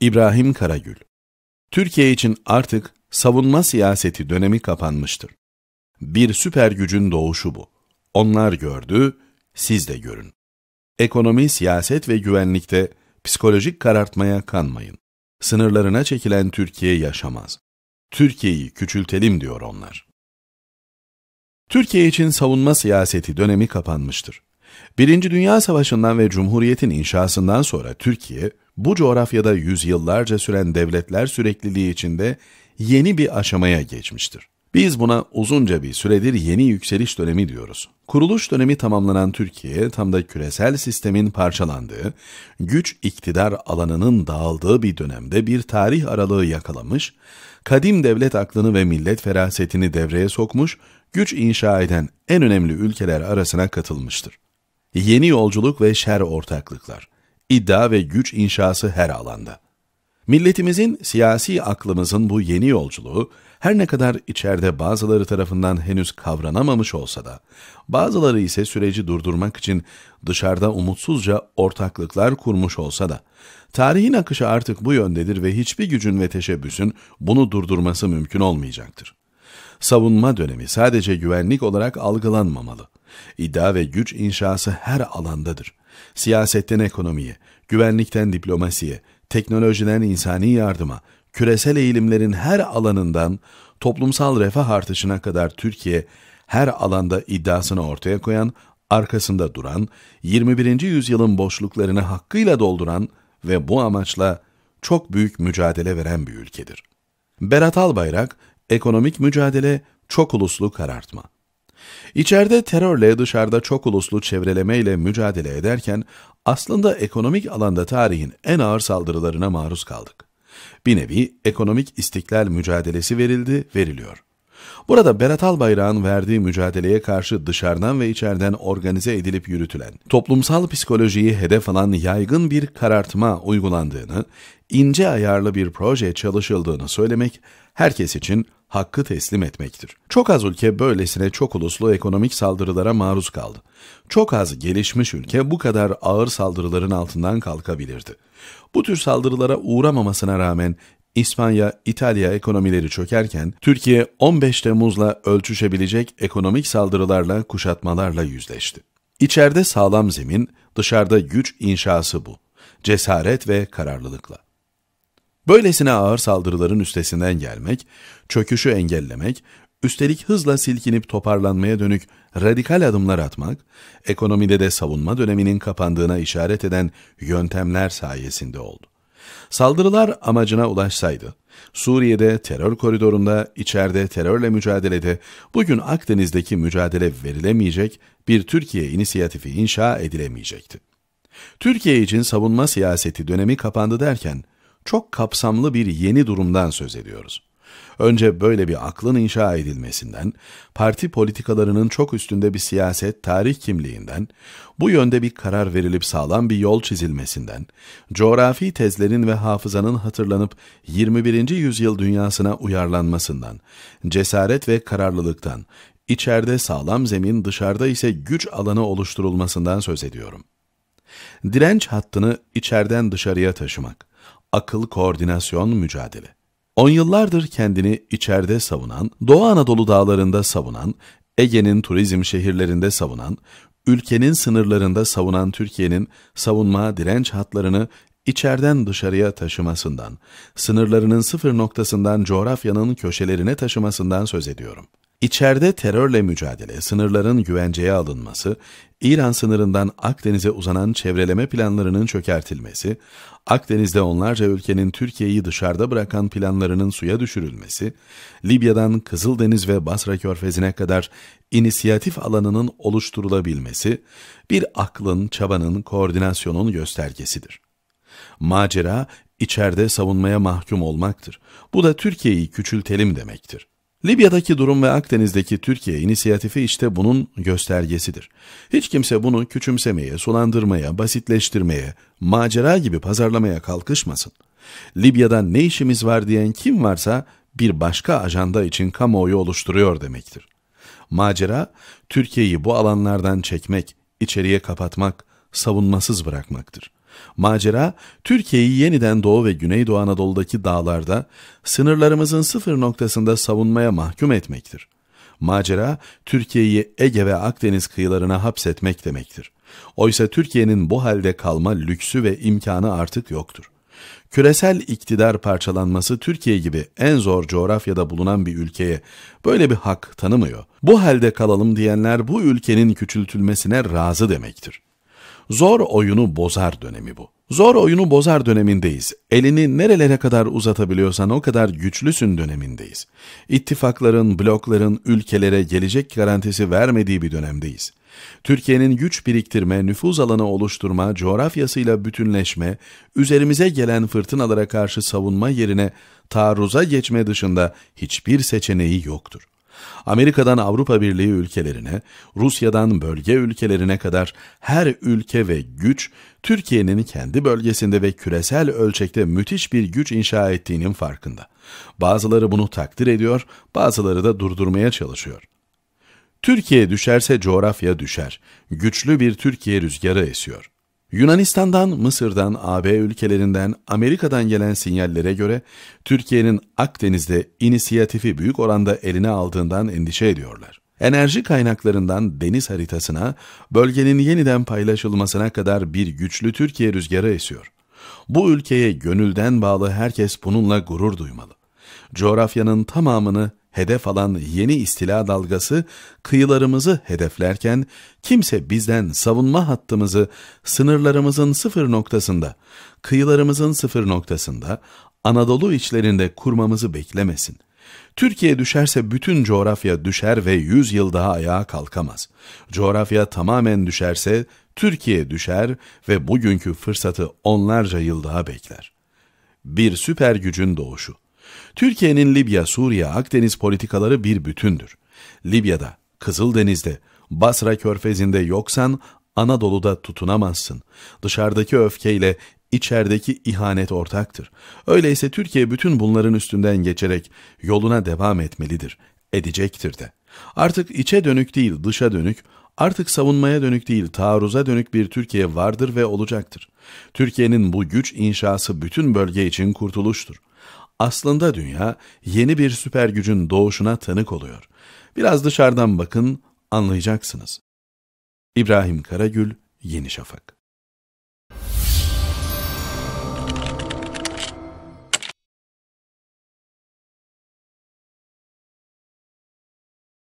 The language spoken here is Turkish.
İbrahim Karagül Türkiye için artık savunma siyaseti dönemi kapanmıştır. Bir süper gücün doğuşu bu. Onlar gördü, siz de görün. Ekonomi, siyaset ve güvenlikte psikolojik karartmaya kanmayın. Sınırlarına çekilen Türkiye yaşamaz. Türkiye'yi küçültelim diyor onlar. Türkiye için savunma siyaseti dönemi kapanmıştır. Birinci Dünya Savaşı'ndan ve Cumhuriyet'in inşasından sonra Türkiye, bu coğrafyada yüzyıllarca süren devletler sürekliliği içinde yeni bir aşamaya geçmiştir. Biz buna uzunca bir süredir yeni yükseliş dönemi diyoruz. Kuruluş dönemi tamamlanan Türkiye tam da küresel sistemin parçalandığı, güç iktidar alanının dağıldığı bir dönemde bir tarih aralığı yakalamış, kadim devlet aklını ve millet ferasetini devreye sokmuş, güç inşa eden en önemli ülkeler arasına katılmıştır. Yeni yolculuk ve şer ortaklıklar iddia ve güç inşası her alanda. Milletimizin, siyasi aklımızın bu yeni yolculuğu, her ne kadar içeride bazıları tarafından henüz kavranamamış olsa da, bazıları ise süreci durdurmak için dışarıda umutsuzca ortaklıklar kurmuş olsa da, tarihin akışı artık bu yöndedir ve hiçbir gücün ve teşebbüsün bunu durdurması mümkün olmayacaktır. Savunma dönemi sadece güvenlik olarak algılanmamalı. İddia ve güç inşası her alandadır siyasetten ekonomiye, güvenlikten diplomasiye, teknolojiden insani yardıma, küresel eğilimlerin her alanından toplumsal refah artışına kadar Türkiye her alanda iddiasını ortaya koyan, arkasında duran, 21. yüzyılın boşluklarını hakkıyla dolduran ve bu amaçla çok büyük mücadele veren bir ülkedir. Berat Albayrak, ekonomik mücadele, çok uluslu karartma. İçeride terörle dışarıda çok uluslu çevrelemeyle mücadele ederken aslında ekonomik alanda tarihin en ağır saldırılarına maruz kaldık. Bir nevi ekonomik istiklal mücadelesi verildi, veriliyor. Burada Berat Albayrak'ın verdiği mücadeleye karşı dışarıdan ve içeriden organize edilip yürütülen, toplumsal psikolojiyi hedef alan yaygın bir karartma uygulandığını, ince ayarlı bir proje çalışıldığını söylemek herkes için hakkı teslim etmektir. Çok az ülke böylesine çok uluslu ekonomik saldırılara maruz kaldı. Çok az gelişmiş ülke bu kadar ağır saldırıların altından kalkabilirdi. Bu tür saldırılara uğramamasına rağmen İspanya, İtalya ekonomileri çökerken Türkiye 15 Temmuz'la ölçüşebilecek ekonomik saldırılarla, kuşatmalarla yüzleşti. İçeride sağlam zemin, dışarıda güç inşası bu. Cesaret ve kararlılıkla. Böylesine ağır saldırıların üstesinden gelmek, çöküşü engellemek, üstelik hızla silkinip toparlanmaya dönük radikal adımlar atmak, ekonomide de savunma döneminin kapandığına işaret eden yöntemler sayesinde oldu. Saldırılar amacına ulaşsaydı, Suriye'de terör koridorunda, içeride terörle mücadelede, bugün Akdeniz'deki mücadele verilemeyecek, bir Türkiye inisiyatifi inşa edilemeyecekti. Türkiye için savunma siyaseti dönemi kapandı derken, çok kapsamlı bir yeni durumdan söz ediyoruz. Önce böyle bir aklın inşa edilmesinden, parti politikalarının çok üstünde bir siyaset, tarih kimliğinden, bu yönde bir karar verilip sağlam bir yol çizilmesinden, coğrafi tezlerin ve hafızanın hatırlanıp 21. yüzyıl dünyasına uyarlanmasından, cesaret ve kararlılıktan, içeride sağlam zemin, dışarıda ise güç alanı oluşturulmasından söz ediyorum. Direnç hattını içeriden dışarıya taşımak, akıl koordinasyon mücadele. On yıllardır kendini içeride savunan, Doğu Anadolu dağlarında savunan, Ege'nin turizm şehirlerinde savunan, ülkenin sınırlarında savunan Türkiye'nin savunma direnç hatlarını içerden dışarıya taşımasından, sınırlarının sıfır noktasından coğrafyanın köşelerine taşımasından söz ediyorum. İçeride terörle mücadele, sınırların güvenceye alınması, İran sınırından Akdeniz'e uzanan çevreleme planlarının çökertilmesi, Akdeniz'de onlarca ülkenin Türkiye'yi dışarıda bırakan planlarının suya düşürülmesi, Libya'dan Kızıldeniz ve Basra Körfezi'ne kadar inisiyatif alanının oluşturulabilmesi, bir aklın, çabanın, koordinasyonun göstergesidir. Macera, içeride savunmaya mahkum olmaktır. Bu da Türkiye'yi küçültelim demektir. Libya'daki durum ve Akdeniz'deki Türkiye inisiyatifi işte bunun göstergesidir. Hiç kimse bunu küçümsemeye, sulandırmaya, basitleştirmeye, macera gibi pazarlamaya kalkışmasın. Libya'da ne işimiz var diyen kim varsa bir başka ajanda için kamuoyu oluşturuyor demektir. Macera, Türkiye'yi bu alanlardan çekmek, içeriye kapatmak, savunmasız bırakmaktır. Macera, Türkiye'yi yeniden Doğu ve Güneydoğu Anadolu'daki dağlarda sınırlarımızın sıfır noktasında savunmaya mahkum etmektir. Macera, Türkiye'yi Ege ve Akdeniz kıyılarına hapsetmek demektir. Oysa Türkiye'nin bu halde kalma lüksü ve imkanı artık yoktur. Küresel iktidar parçalanması Türkiye gibi en zor coğrafyada bulunan bir ülkeye böyle bir hak tanımıyor. Bu halde kalalım diyenler bu ülkenin küçültülmesine razı demektir. Zor oyunu bozar dönemi bu. Zor oyunu bozar dönemindeyiz. Elini nerelere kadar uzatabiliyorsan o kadar güçlüsün dönemindeyiz. İttifakların, blokların ülkelere gelecek garantisi vermediği bir dönemdeyiz. Türkiye'nin güç biriktirme, nüfuz alanı oluşturma, coğrafyasıyla bütünleşme, üzerimize gelen fırtınalara karşı savunma yerine taarruza geçme dışında hiçbir seçeneği yoktur. Amerika'dan Avrupa Birliği ülkelerine, Rusya'dan bölge ülkelerine kadar her ülke ve güç Türkiye'nin kendi bölgesinde ve küresel ölçekte müthiş bir güç inşa ettiğinin farkında. Bazıları bunu takdir ediyor, bazıları da durdurmaya çalışıyor. Türkiye düşerse coğrafya düşer. Güçlü bir Türkiye rüzgarı esiyor. Yunanistan'dan, Mısır'dan, AB ülkelerinden, Amerika'dan gelen sinyallere göre Türkiye'nin Akdeniz'de inisiyatifi büyük oranda eline aldığından endişe ediyorlar. Enerji kaynaklarından deniz haritasına, bölgenin yeniden paylaşılmasına kadar bir güçlü Türkiye rüzgarı esiyor. Bu ülkeye gönülden bağlı herkes bununla gurur duymalı. Coğrafyanın tamamını hedef alan yeni istila dalgası kıyılarımızı hedeflerken kimse bizden savunma hattımızı sınırlarımızın sıfır noktasında, kıyılarımızın sıfır noktasında Anadolu içlerinde kurmamızı beklemesin. Türkiye düşerse bütün coğrafya düşer ve 100 yıl daha ayağa kalkamaz. Coğrafya tamamen düşerse Türkiye düşer ve bugünkü fırsatı onlarca yıl daha bekler. Bir süper gücün doğuşu Türkiye'nin Libya, Suriye, Akdeniz politikaları bir bütündür. Libya'da, Kızıldeniz'de, Basra körfezinde yoksan Anadolu'da tutunamazsın. Dışarıdaki öfkeyle içerideki ihanet ortaktır. Öyleyse Türkiye bütün bunların üstünden geçerek yoluna devam etmelidir, edecektir de. Artık içe dönük değil dışa dönük, artık savunmaya dönük değil taarruza dönük bir Türkiye vardır ve olacaktır. Türkiye'nin bu güç inşası bütün bölge için kurtuluştur. Aslında dünya yeni bir süper gücün doğuşuna tanık oluyor. Biraz dışarıdan bakın anlayacaksınız. İbrahim Karagül, Yeni Şafak